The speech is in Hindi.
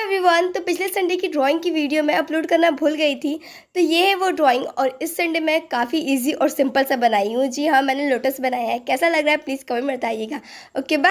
एवरीवन तो पिछले संडे की ड्राइंग की वीडियो मैं अपलोड करना भूल गई थी तो ये है वो ड्राइंग और इस संडे मैं काफ़ी इजी और सिंपल सा बनाई हूँ जी हाँ मैंने लोटस बनाया है कैसा लग रहा है प्लीज़ कमेंट बताइएगा ओके बाय